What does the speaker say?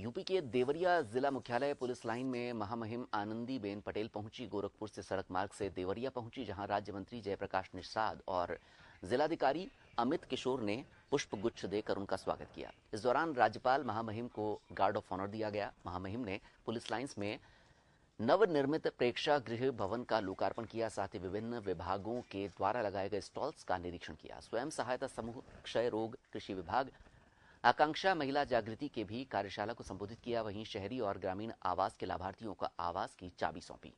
UP के देवरिया जिला मुख्यालय पुलिस लाइन में महामहिम आनंदी बेन पटेल पहुंची गोरखपुर से सड़क मार्ग से देवरिया पहुंची जहां राज्य मंत्री जयप्रकाश निषाद और जिलाधिकारी अमित किशोर ने पुष्प गुच्छ देकर उनका स्वागत किया इस दौरान राज्यपाल महामहिम को गार्ड ऑफ ऑनर दिया गया महामहिम ने पुलिस लाइन्स में नवनिर्मित प्रेक्षा गृह भवन का लोकार्पण किया साथ ही विभिन्न विभागों के द्वारा लगाए गए स्टॉल्स का निरीक्षण किया स्वयं सहायता समूह क्षय रोग कृषि विभाग आकांक्षा महिला जागृति के भी कार्यशाला को संबोधित किया वहीं शहरी और ग्रामीण आवास के लाभार्थियों को आवास की चाबी सौंपी